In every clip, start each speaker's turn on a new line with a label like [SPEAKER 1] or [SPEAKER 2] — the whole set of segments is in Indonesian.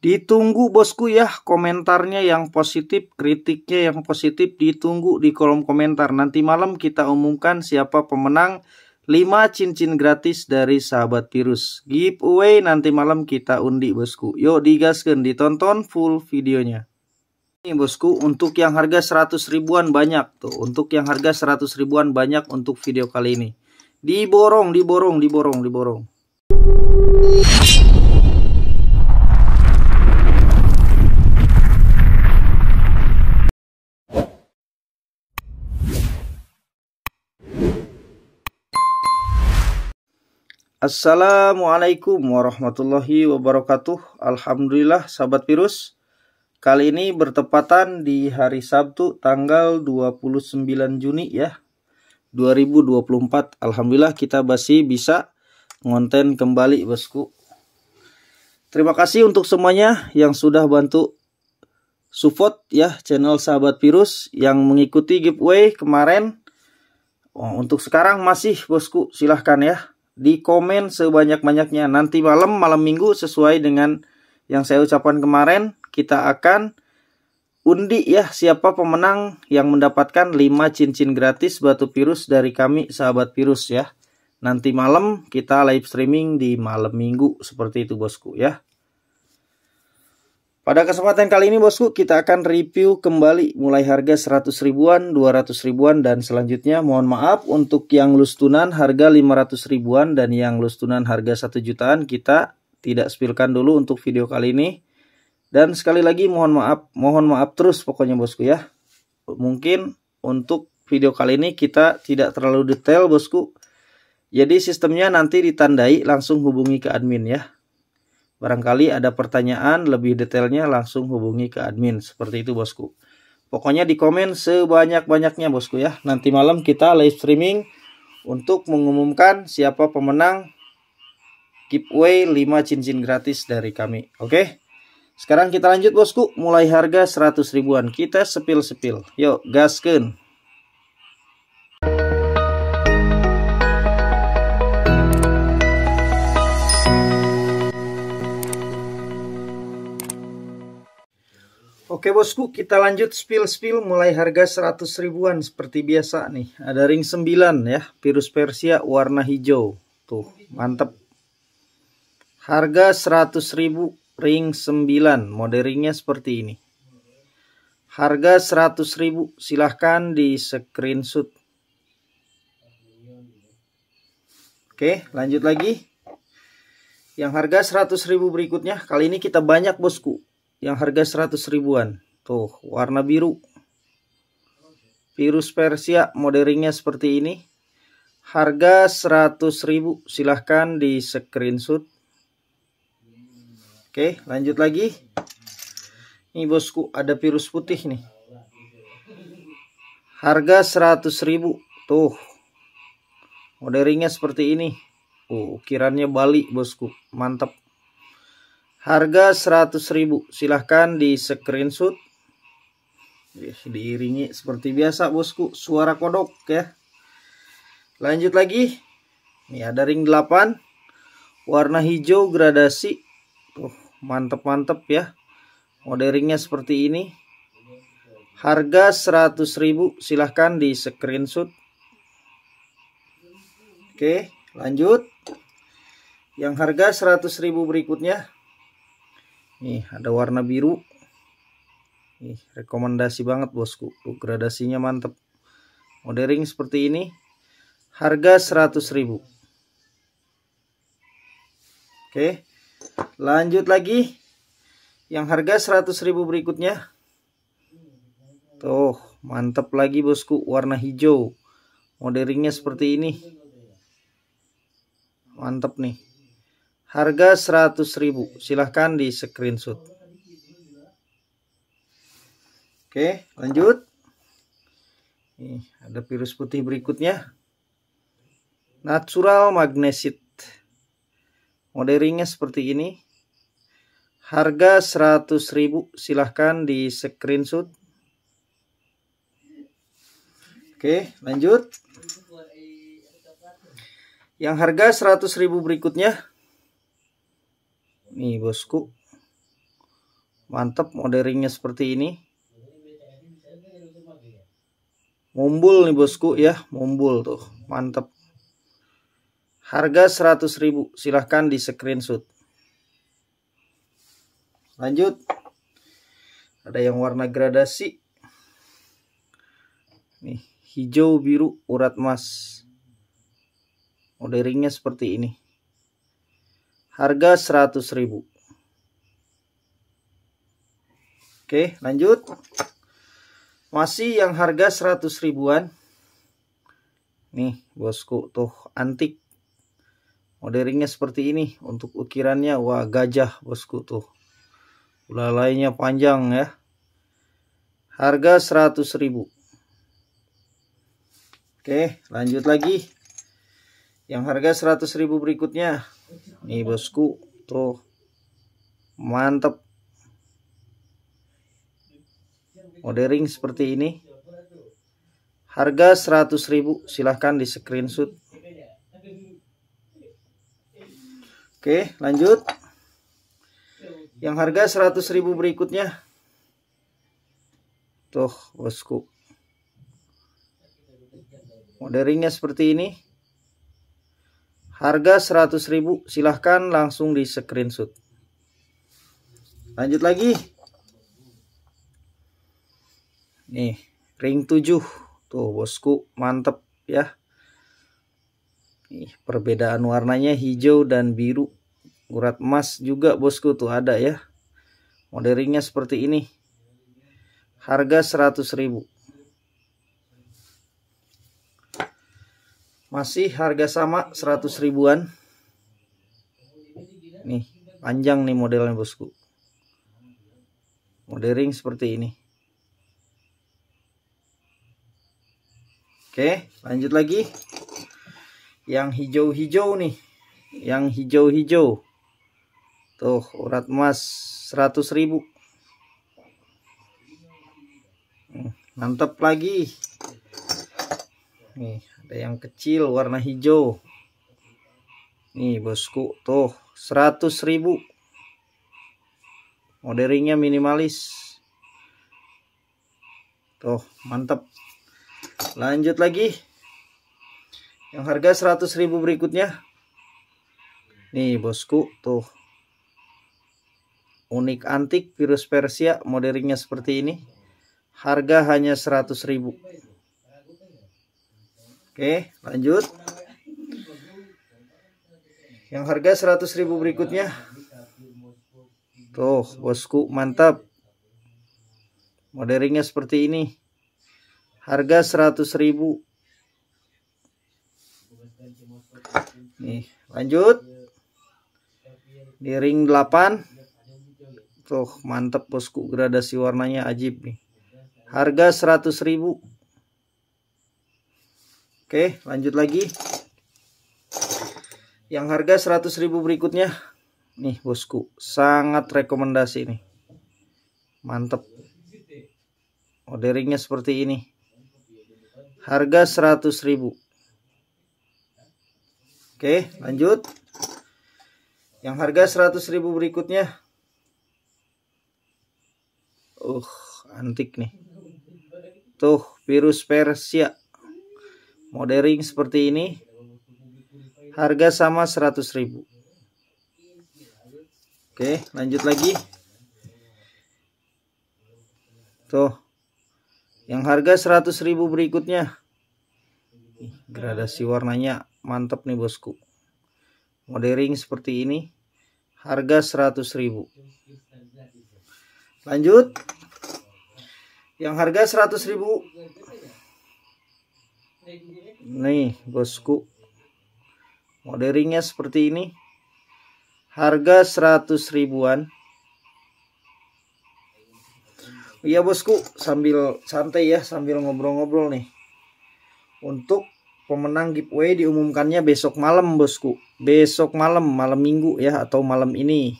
[SPEAKER 1] Ditunggu bosku ya komentarnya yang positif, kritiknya yang positif ditunggu di kolom komentar. Nanti malam kita umumkan siapa pemenang 5 cincin gratis dari sahabat virus. Giveaway nanti malam kita undi bosku. Yuk digaskan ditonton full videonya. Ini bosku untuk yang harga 100 ribuan banyak tuh. Untuk yang harga 100 ribuan banyak untuk video kali ini. Diborong, diborong, diborong, diborong. Assalamualaikum warahmatullahi wabarakatuh. Alhamdulillah sahabat virus. Kali ini bertepatan di hari Sabtu tanggal 29 Juni ya 2024. Alhamdulillah kita masih bisa ngonten kembali bosku. Terima kasih untuk semuanya yang sudah bantu support ya channel sahabat virus yang mengikuti giveaway kemarin. Oh, untuk sekarang masih bosku silahkan ya di komen sebanyak-banyaknya. Nanti malam, malam minggu sesuai dengan yang saya ucapkan kemarin, kita akan undi ya siapa pemenang yang mendapatkan 5 cincin gratis batu virus dari kami sahabat virus ya. Nanti malam kita live streaming di malam minggu seperti itu bosku ya. Pada kesempatan kali ini bosku kita akan review kembali mulai harga 100 ribuan, 200 ribuan dan selanjutnya mohon maaf untuk yang lustunan harga 500 ribuan dan yang lustunan harga 1 jutaan kita tidak spilkan dulu untuk video kali ini. Dan sekali lagi mohon maaf, mohon maaf terus pokoknya bosku ya. Mungkin untuk video kali ini kita tidak terlalu detail bosku. Jadi sistemnya nanti ditandai langsung hubungi ke admin ya. Barangkali ada pertanyaan lebih detailnya langsung hubungi ke admin. Seperti itu bosku. Pokoknya di komen sebanyak-banyaknya bosku ya. Nanti malam kita live streaming untuk mengumumkan siapa pemenang giveaway 5 cincin gratis dari kami. Oke. Sekarang kita lanjut bosku, mulai harga 100 ribuan. Kita sepil-sepil. Yuk, gaskeun. Oke bosku, kita lanjut spill-spill mulai harga 100 ribuan seperti biasa nih. Ada ring 9 ya, virus Persia warna hijau. Tuh, mantep. Harga 100 ribu ring 9, model seperti ini. Harga 100 ribu, silahkan di screenshot. Oke, lanjut lagi. Yang harga 100 ribu berikutnya, kali ini kita banyak bosku yang harga 100 ribuan. Tuh, warna biru. Virus Persia modelingnya seperti ini. Harga 100 ribu. Silahkan di screenshot. Oke, lanjut lagi. Ini bosku, ada virus putih nih. Harga 100 ribu. Tuh. Modelingnya seperti ini. oh ukirannya balik bosku. Mantap. Harga 100.000. Silahkan di screenshot. Ya, diiringi seperti biasa bosku. Suara kodok ya. Lanjut lagi. Ini ada ring 8. Warna hijau gradasi. Tuh mantep-mantep ya. Mode ringnya seperti ini. Harga 100.000. Silahkan di screenshot. Oke lanjut. Yang harga 100.000 berikutnya nih ada warna biru nih rekomendasi banget bosku Tuh, gradasinya mantep modering seperti ini harga ribu. oke lanjut lagi yang harga ribu berikutnya tuh mantep lagi bosku warna hijau mode seperti ini mantep nih Harga 100.000. Silahkan di screenshot. Oke, lanjut. Nih, ada virus putih berikutnya. Natural magnesit. moderingnya seperti ini. Harga 100.000. Silahkan di screenshot. Oke, lanjut. Yang harga 100.000 berikutnya nih bosku mantap ringnya seperti ini mumbul nih bosku ya mumbul tuh mantep. harga 100.000 silahkan di screenshot lanjut ada yang warna gradasi nih hijau biru urat emas ringnya seperti ini harga 100.000 Oke lanjut masih yang harga 100 ribuan nih bosku tuh antik Moderingnya seperti ini untuk ukirannya wah gajah bosku tuh Lainnya panjang ya harga 100 ribu Oke lanjut lagi yang harga 100 ribu berikutnya nih bosku tuh mantep. modering seperti ini harga 100.000 silahkan di screenshot oke lanjut yang harga 100.000 berikutnya tuh bosku moderingnya seperti ini Harga ribu, silahkan langsung di screenshot. Lanjut lagi. Nih, ring 7. Tuh, bosku, mantep ya. Nih, perbedaan warnanya hijau dan biru. Urat emas juga bosku tuh ada ya. Model ringnya seperti ini. Harga 100 ribu. Masih harga sama 100 ribuan. Nih, panjang nih modelnya bosku. Model seperti ini. Oke, lanjut lagi. Yang hijau-hijau nih. Yang hijau-hijau. Tuh, urat emas 100 ribu. Mantap lagi. Nih, ada yang kecil warna hijau nih bosku tuh 100 ribu Moderingnya minimalis tuh mantap lanjut lagi yang harga 100 ribu berikutnya nih bosku tuh unik antik virus Persia Moderingnya seperti ini harga hanya 100 ribu Oke, lanjut. Yang harga 100.000 berikutnya. Tuh, bosku, mantap. Modelingnya seperti ini. Harga 100.000. Nih, lanjut. Di ring 8. Tuh, mantap bosku, gradasi warnanya ajib nih. Harga 100.000. Oke, lanjut lagi. Yang harga 100.000 berikutnya. Nih, Bosku, sangat rekomendasi nih. Mantap. Orderingnya seperti ini. Harga 100.000. Oke, lanjut. Yang harga 100.000 berikutnya. Uh, antik nih. Tuh, virus Persia modering seperti ini harga sama ribu. Oke lanjut lagi tuh yang harga ribu berikutnya gradasi warnanya mantap nih bosku modering seperti ini harga ribu. lanjut yang harga ribu. Nih bosku Modelingnya seperti ini Harga 100 ribuan Iya bosku sambil santai ya Sambil ngobrol-ngobrol nih Untuk pemenang giveaway diumumkannya besok malam bosku Besok malam, malam minggu ya Atau malam ini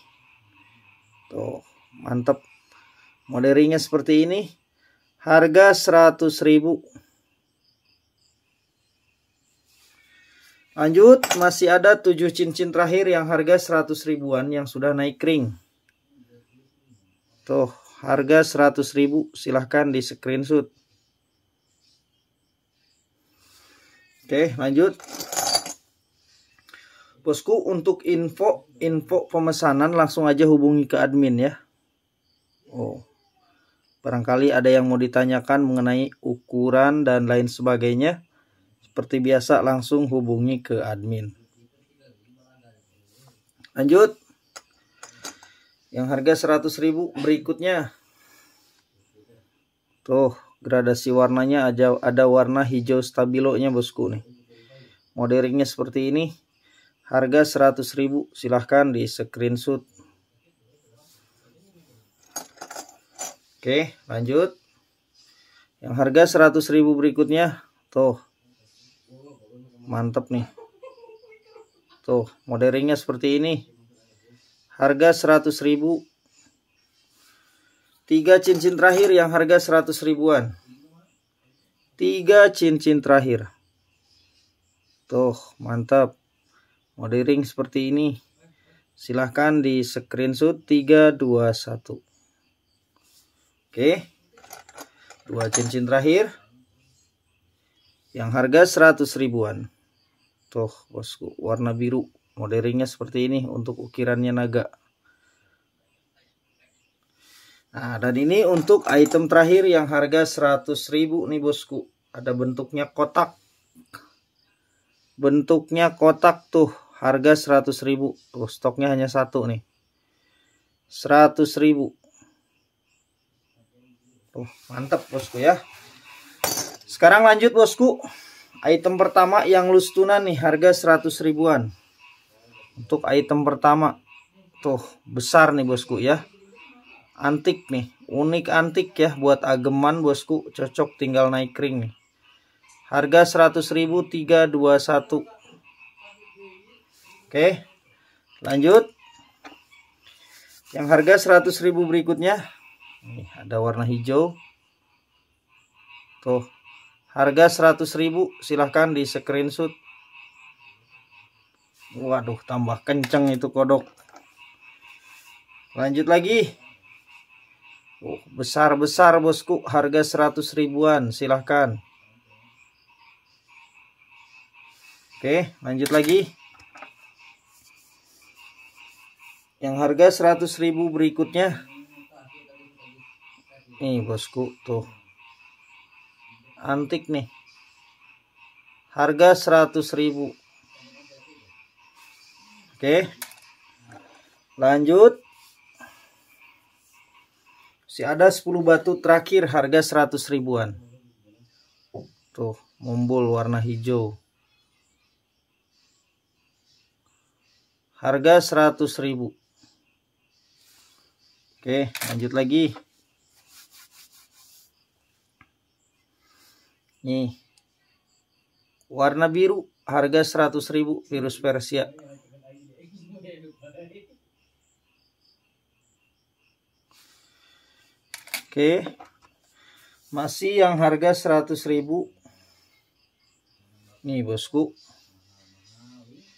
[SPEAKER 1] Tuh mantap Modelingnya seperti ini Harga 100 ribu Lanjut, masih ada 7 cincin terakhir yang harga 100 ribuan yang sudah naik ring Tuh, harga 100 ribu, silahkan di screenshot. Oke, lanjut. Bosku, untuk info info pemesanan langsung aja hubungi ke admin ya. Oh. Barangkali ada yang mau ditanyakan mengenai ukuran dan lain sebagainya seperti biasa langsung hubungi ke admin. Lanjut. Yang harga 100.000 berikutnya. Tuh, gradasi warnanya aja ada warna hijau stabilonya bosku nih. Modelingnya seperti ini. Harga 100.000, silahkan di screenshot. Oke, lanjut. Yang harga 100.000 berikutnya, tuh mantep nih tuh moderingnya seperti ini harga 100 ribu tiga cincin terakhir yang harga 100 ribuan tiga cincin terakhir tuh mantap modering seperti ini silahkan di screenshot 321 oke dua cincin terakhir yang harga 100 ribuan tuh bosku warna biru modelingnya seperti ini untuk ukirannya naga nah dan ini untuk item terakhir yang harga ribu nih bosku ada bentuknya kotak bentuknya kotak tuh harga 100.000 tuh stoknya hanya satu nih 100.000 tuh Mantep bosku ya sekarang lanjut bosku Item pertama yang lustuna nih harga 100 ribuan. Untuk item pertama. Tuh, besar nih bosku ya. Antik nih, unik antik ya buat ageman bosku, cocok tinggal naik ring nih. Harga ribu 100 321. Oke. Lanjut. Yang harga 100 ribu berikutnya. Nih, ada warna hijau. Tuh, Harga ribu silahkan di screenshot. Waduh tambah kenceng itu kodok. Lanjut lagi. Oh, besar-besar bosku harga 100 ribuan silahkan. Oke lanjut lagi. Yang harga 100 ribu berikutnya. Nih bosku tuh antik nih harga 100.000 oke lanjut si ada 10 batu terakhir harga 100 ribuan tuh mumbul warna hijau harga 100 ribu oke lanjut lagi Nih. Warna biru harga 100.000 virus Persia. Oke. Masih yang harga 100.000. Nih, Bosku.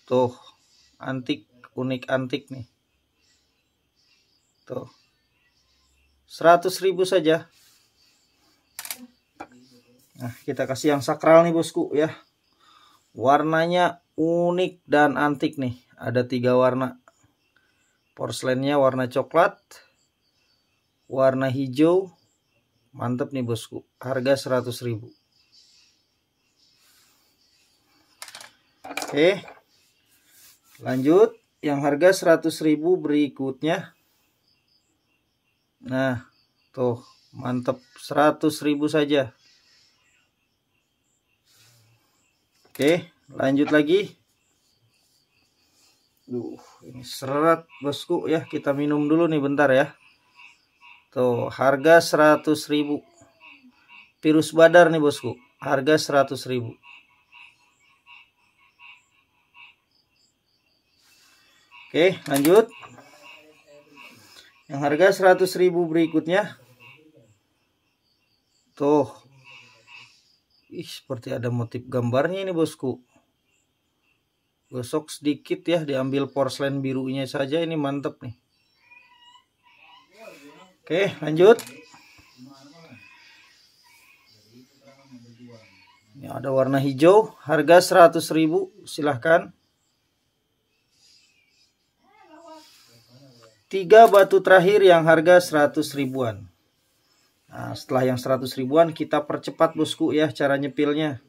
[SPEAKER 1] Tuh, antik, unik antik nih. Tuh. 100.000 saja. Nah, kita kasih yang sakral nih bosku ya. Warnanya unik dan antik nih. Ada tiga warna. Porselennya warna coklat, warna hijau, mantep nih bosku. Harga 100 ribu. Oke, lanjut yang harga 100 ribu berikutnya. Nah, tuh mantep 100 ribu saja. Oke, lanjut lagi. Duh, ini serat bosku ya. Kita minum dulu nih bentar ya. Tuh, harga 100 ribu Virus badar nih bosku. Harga 100 ribu Oke, lanjut. Yang harga 100 ribu berikutnya. Tuh, Ih, seperti ada motif gambarnya ini bosku. Gosok sedikit ya, diambil porselen birunya saja, ini mantep nih. Oke, lanjut. Ini ada warna hijau, harga ribu silahkan. Tiga batu terakhir yang harga 100 ribuan. Nah, setelah yang 100 ribuan kita percepat bosku ya cara nyepilnya.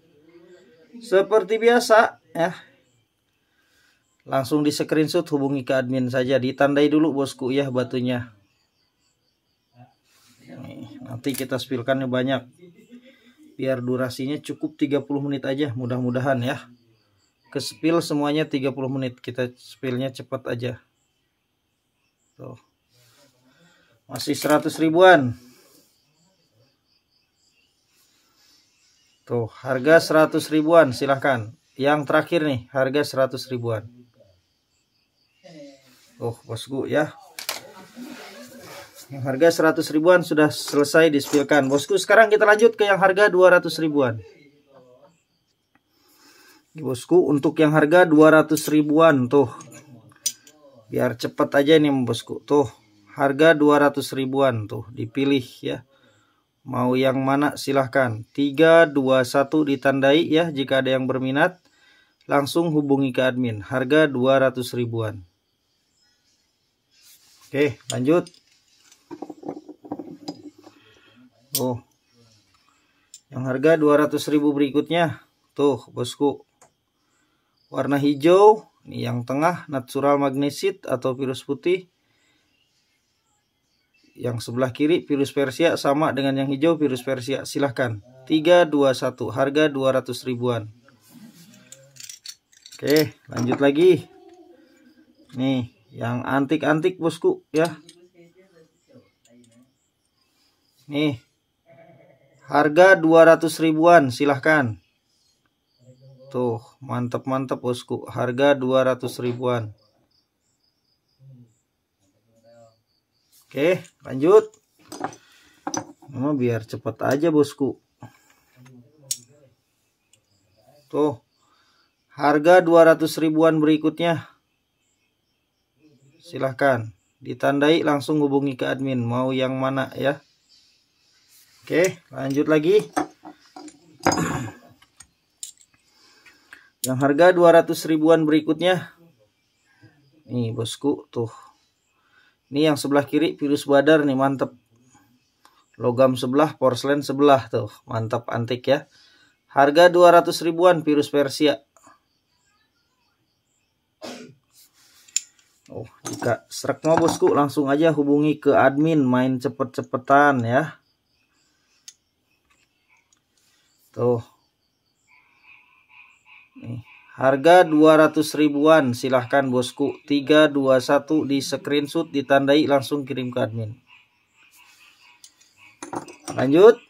[SPEAKER 1] Seperti biasa ya. Langsung di screenshot hubungi ke admin saja ditandai dulu bosku ya batunya. nanti kita spilkannya banyak. Biar durasinya cukup 30 menit aja mudah-mudahan ya. Ke spill semuanya 30 menit kita spillnya cepat aja. Tuh. Masih 100 ribuan. Tuh, harga 100 ribuan, silahkan. Yang terakhir nih, harga 100 ribuan. Oh, bosku ya. Yang harga 100 ribuan sudah selesai dispilkan. Bosku, sekarang kita lanjut ke yang harga 200 ribuan. Bosku, untuk yang harga 200 ribuan tuh. Biar cepat aja nih, Bosku. Tuh, harga 200 ribuan tuh dipilih ya. Mau yang mana silahkan 3, 2, 1 ditandai ya jika ada yang berminat Langsung hubungi ke admin Harga 200 ribuan Oke lanjut Oh Yang harga 200 ribu berikutnya Tuh bosku Warna hijau Ini yang tengah Natural magnesit atau virus putih yang sebelah kiri virus Persia sama dengan yang hijau virus Persia. Silahkan. 321 harga 200 ribuan. Oke, lanjut lagi. Nih, yang antik-antik bosku ya. Nih. Harga 200 ribuan, silahkan. Tuh, mantep mantep bosku. Harga 200 ribuan. Oke, lanjut. Mama biar cepet aja bosku. Tuh. Harga 200 ribuan berikutnya. Silahkan. Ditandai langsung hubungi ke admin. Mau yang mana ya. Oke, lanjut lagi. Yang harga 200 ribuan berikutnya. Nih bosku tuh ini yang sebelah kiri virus badar nih mantep. Logam sebelah, porselen sebelah tuh. Mantap antik ya. Harga 200 ribuan virus Persia. Oh, jika serak mau bosku langsung aja hubungi ke admin main cepet-cepetan ya. Tuh. Nih. Harga 200 ribuan, silahkan bosku. 321 di screenshot, ditandai langsung kirim ke admin. Lanjut.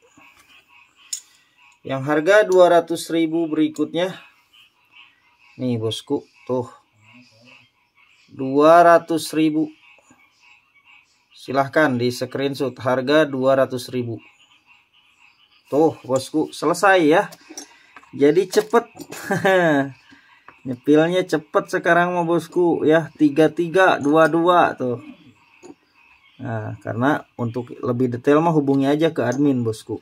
[SPEAKER 1] Yang harga 200 ribu berikutnya. Nih bosku, tuh. 200 ribu. Silahkan di screenshot harga 200 ribu. Tuh bosku, selesai ya. Jadi cepet. Nyepilnya cepet sekarang mah bosku ya 3322 tuh. Nah, karena untuk lebih detail mah hubungi aja ke admin bosku.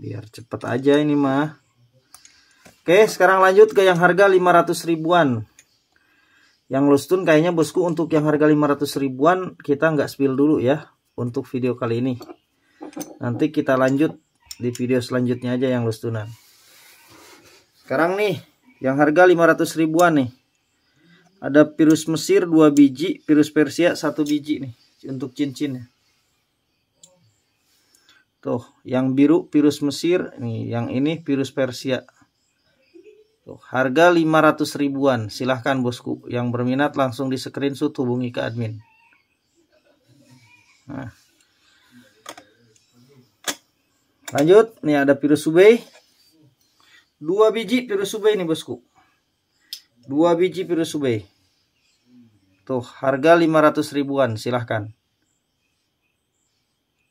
[SPEAKER 1] Biar cepet aja ini mah. Oke, sekarang lanjut ke yang harga 500 ribuan. Yang lustun kayaknya bosku untuk yang harga 500 ribuan kita nggak spill dulu ya untuk video kali ini. Nanti kita lanjut di video selanjutnya aja yang lustunan. Sekarang nih yang harga 500 ribuan nih. Ada virus Mesir 2 biji, virus Persia 1 biji nih untuk cincinnya. Tuh, yang biru virus Mesir nih, yang ini virus Persia. Tuh, harga 500 ribuan. Silahkan bosku, yang berminat langsung di screenshot hubungi ke admin. Nah. Lanjut, nih ada virus Subei Dua biji virus ubay nih bosku. Dua biji virus ubay Tuh, harga 500 ribuan, silahkan.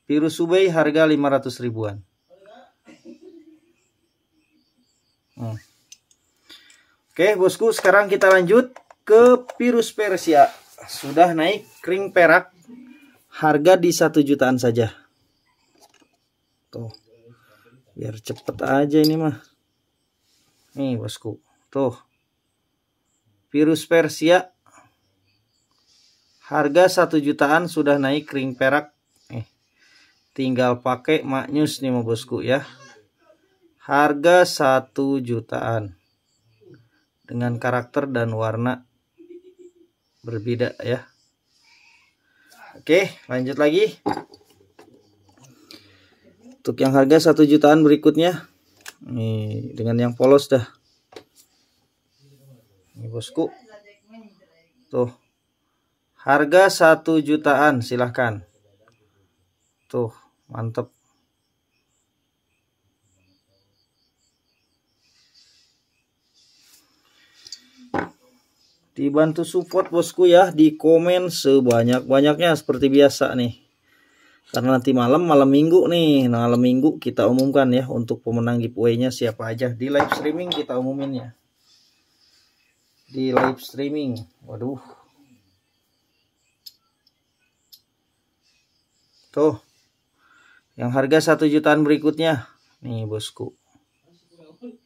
[SPEAKER 1] Virus ubay harga 500 ribuan. Hmm. Oke, bosku, sekarang kita lanjut ke virus Persia. Sudah naik kering perak harga di satu jutaan saja. Tuh. Biar cepet aja ini mah. Nih bosku, tuh. Virus Persia. Harga satu jutaan sudah naik ring perak. Nih, eh, tinggal pakai maknyus nih mau bosku ya. Harga satu jutaan. Dengan karakter dan warna berbeda ya. Oke, lanjut lagi. Untuk yang harga satu jutaan berikutnya. Ini dengan yang polos dah ini bosku tuh harga satu jutaan silahkan tuh mantep dibantu support bosku ya di komen sebanyak-banyaknya seperti biasa nih karena nanti malam, malam minggu nih. Nah, malam minggu kita umumkan ya untuk pemenang giveaway-nya siapa aja. Di live streaming kita umumin ya. Di live streaming. Waduh. Tuh. Yang harga satu jutaan berikutnya. Nih bosku.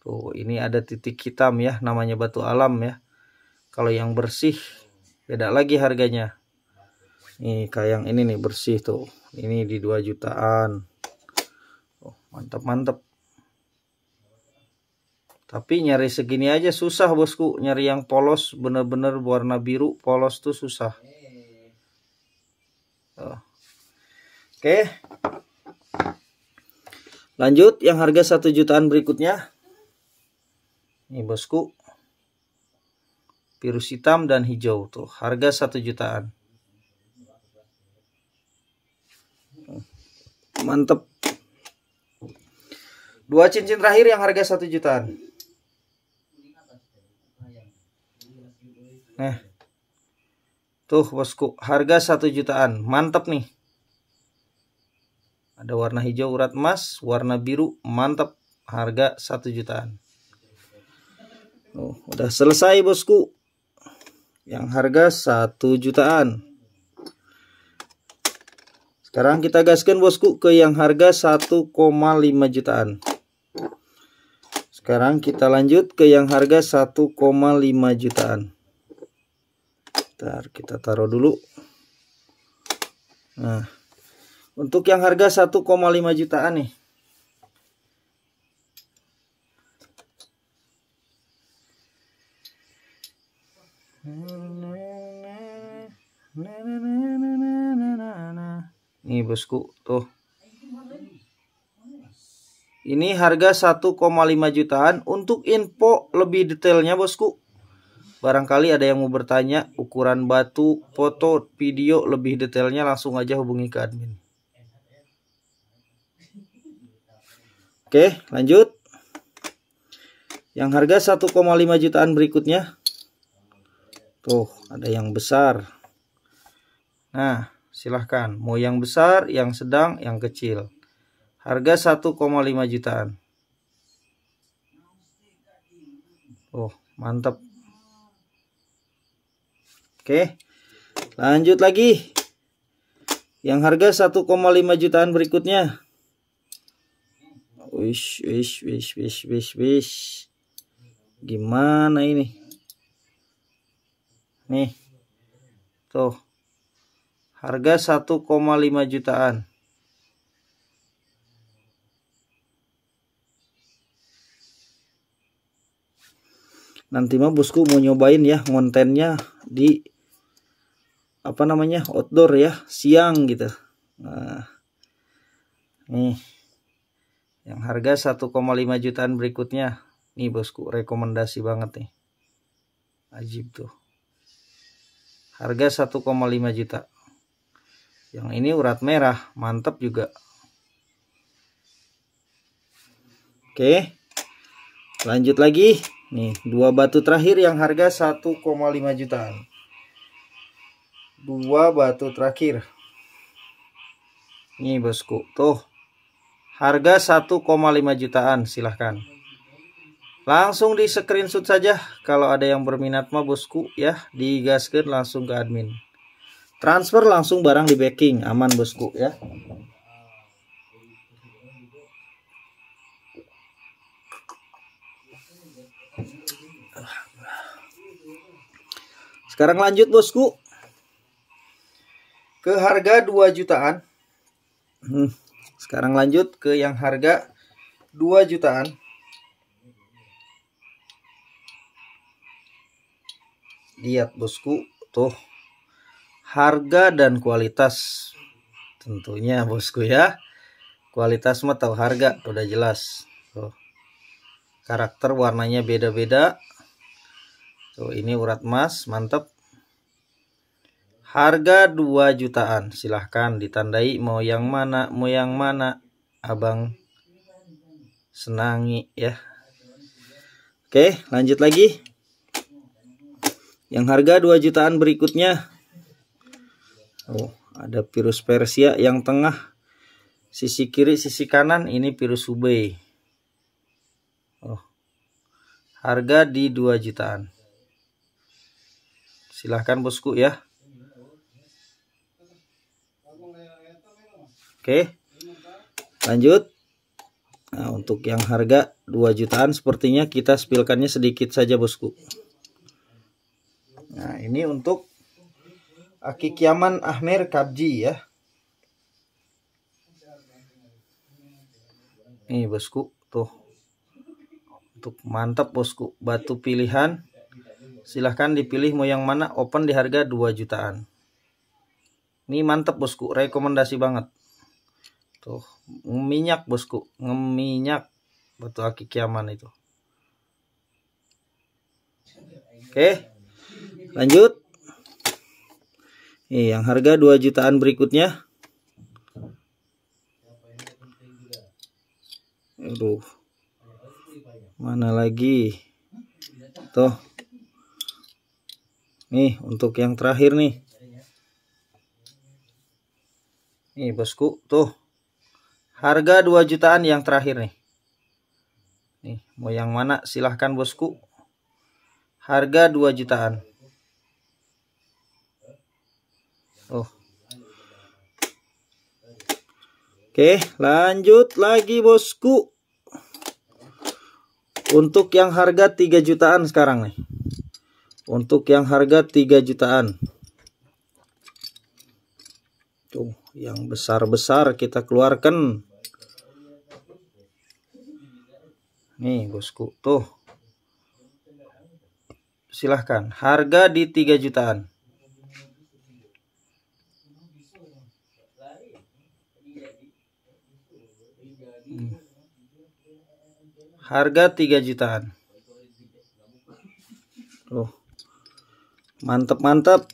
[SPEAKER 1] Tuh, ini ada titik hitam ya. Namanya batu alam ya. Kalau yang bersih, beda lagi harganya. Nih, kayak yang ini nih bersih tuh ini di 2 jutaan oh, mantap mantap tapi nyari segini aja susah bosku nyari yang polos bener-bener warna biru polos tuh susah oh. oke lanjut yang harga satu jutaan berikutnya ini bosku virus hitam dan hijau tuh harga satu jutaan mantep dua cincin terakhir yang harga satu jutaan nah tuh bosku harga satu jutaan mantep nih ada warna hijau urat emas warna biru mantep harga satu jutaan Oh, udah selesai bosku. Yang harga satu jutaan. Sekarang kita gaskan bosku ke yang harga 1,5 jutaan. Sekarang kita lanjut ke yang harga 1,5 jutaan. Bentar, kita taruh dulu. Nah, untuk yang harga 1,5 jutaan nih. Nah, nah, nah, nah. Nih bosku, tuh. Ini harga 1,5 jutaan. Untuk info lebih detailnya bosku. Barangkali ada yang mau bertanya ukuran batu, foto, video lebih detailnya langsung aja hubungi ke admin. Oke, lanjut. Yang harga 1,5 jutaan berikutnya. Tuh, ada yang besar. Nah, Silahkan, mau yang besar, yang sedang, yang kecil. Harga 1,5 jutaan. Oh, mantap. Oke, lanjut lagi. Yang harga 1,5 jutaan berikutnya. Wish, wish, wish, wish, wish, wish. Gimana ini? Nih. Tuh. Harga 1,5 jutaan. Nanti mah bosku mau nyobain ya kontennya di apa namanya outdoor ya siang gitu. Nah, nih yang harga 1,5 jutaan berikutnya nih bosku rekomendasi banget nih. Ajib tuh. Harga 1,5 juta. Yang ini urat merah, mantep juga. Oke. Lanjut lagi. Nih, dua batu terakhir yang harga 1,5 jutaan. Dua batu terakhir. Nih, Bosku. Tuh. Harga 1,5 jutaan, silahkan. Langsung di screenshot saja kalau ada yang berminat mah Bosku ya, digaskan langsung ke admin transfer langsung barang di backing aman bosku ya sekarang lanjut bosku ke harga 2 jutaan hmm, sekarang lanjut ke yang harga 2 jutaan lihat bosku tuh harga dan kualitas tentunya bosku ya kualitas atau harga udah jelas tuh karakter warnanya beda-beda tuh ini urat emas mantep harga 2 jutaan silahkan ditandai mau yang mana mau yang mana abang senangi ya oke lanjut lagi yang harga 2 jutaan berikutnya Oh, ada virus Persia yang tengah sisi kiri sisi kanan ini virus Hubei. Oh. Harga di 2 jutaan. Silahkan bosku ya. Oke. Lanjut. Nah, untuk yang harga 2 jutaan sepertinya kita spilkannya sedikit saja, Bosku. Nah, ini untuk Aki Kiaman Ahmer Kabji ya. ini bosku tuh. Untuk mantap bosku, batu pilihan. Silahkan dipilih mau yang mana open di harga 2 jutaan. Ini mantap bosku, rekomendasi banget. Tuh, minyak bosku, ngeminyak batu aki kiaman itu. Oke. Lanjut. Nih, iya, yang harga 2 jutaan berikutnya. Aduh. Mana lagi? Tuh. Nih, untuk yang terakhir nih. Nih, Bosku, tuh. Harga 2 jutaan yang terakhir nih. Nih, mau yang mana silahkan Bosku. Harga 2 jutaan. Oh. Oke, lanjut lagi bosku. Untuk yang harga 3 jutaan sekarang nih. Untuk yang harga 3 jutaan. Tuh, yang besar-besar kita keluarkan. Nih, bosku. Tuh. Silahkan, harga di 3 jutaan. harga 3 jutaan tuh mantep-mantep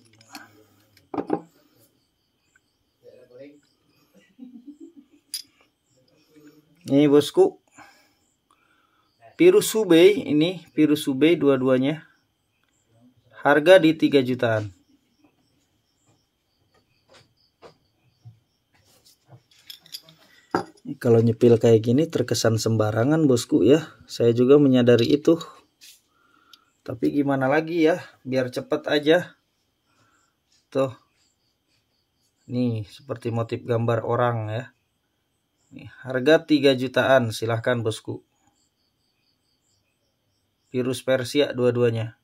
[SPEAKER 1] ini bosku virus Subei ini virus Subei dua-duanya harga di 3 jutaan kalau nyepil kayak gini terkesan sembarangan bosku ya saya juga menyadari itu tapi gimana lagi ya biar cepat aja tuh nih seperti motif gambar orang ya nih, harga 3 jutaan silahkan bosku virus Persia dua-duanya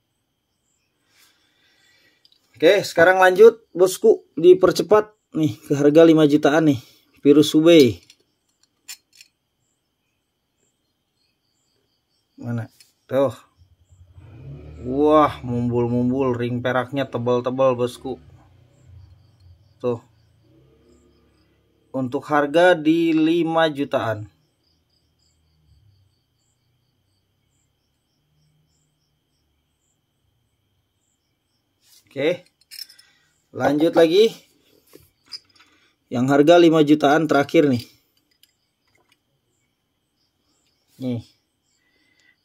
[SPEAKER 1] Oke sekarang lanjut bosku dipercepat nih ke harga 5 jutaan nih virus Hubei Tuh. Wah, mumbul-mumbul ring peraknya tebal-tebal bosku. Tuh. Untuk harga di 5 jutaan. Oke. Lanjut lagi. Yang harga 5 jutaan terakhir nih. Nih.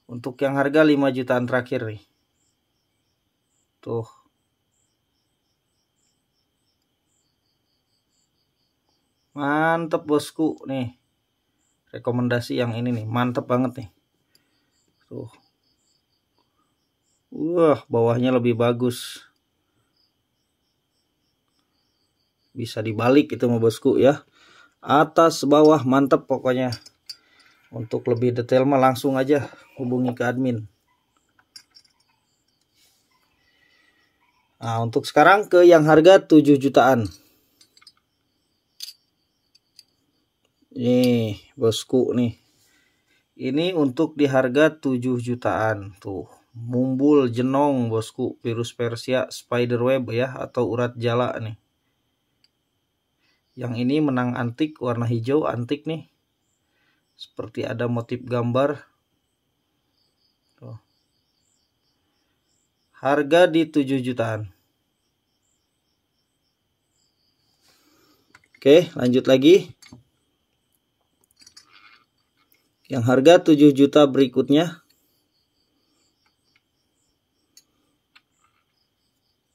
[SPEAKER 1] Untuk yang harga 5 jutaan terakhir nih. Tuh. Mantep bosku nih. Rekomendasi yang ini nih, mantep banget nih. Tuh. Wah, bawahnya lebih bagus. Bisa dibalik itu mau bosku ya. Atas bawah mantep pokoknya untuk lebih detail mah langsung aja hubungi ke admin nah untuk sekarang ke yang harga 7 jutaan nih bosku nih ini untuk di harga 7 jutaan tuh mumbul jenong bosku virus persia spiderweb ya atau urat jala nih yang ini menang antik warna hijau antik nih seperti ada motif gambar Tuh. harga di 7 jutaan Oke lanjut lagi yang harga 7 juta berikutnya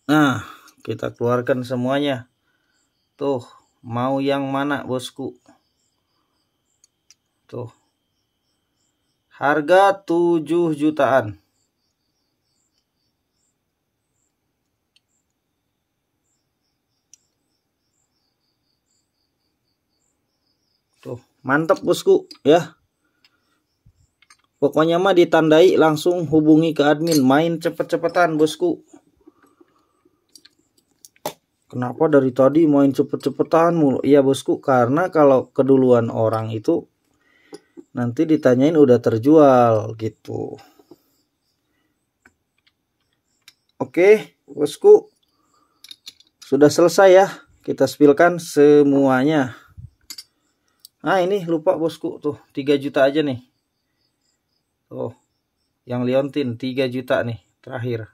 [SPEAKER 1] Nah, kita keluarkan semuanya. Tuh, mau yang mana, bosku? Tuh. Harga 7 jutaan. Tuh, mantap bosku ya. Pokoknya mah ditandai langsung hubungi ke admin. Main cepet-cepetan bosku. Kenapa dari tadi main cepet-cepetan mulu? Iya bosku, karena kalau keduluan orang itu nanti ditanyain udah terjual gitu oke bosku sudah selesai ya kita spilkan semuanya nah ini lupa bosku tuh 3 juta aja nih tuh yang liontin 3 juta nih terakhir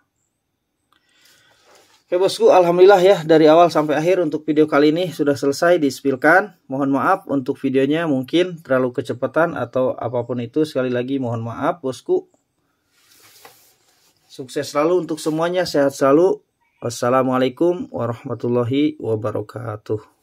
[SPEAKER 1] Oke bosku, alhamdulillah ya dari awal sampai akhir untuk video kali ini sudah selesai dispilkan. Mohon maaf untuk videonya mungkin terlalu kecepatan atau apapun itu sekali lagi mohon maaf bosku. Sukses selalu untuk semuanya, sehat selalu. Wassalamualaikum warahmatullahi wabarakatuh.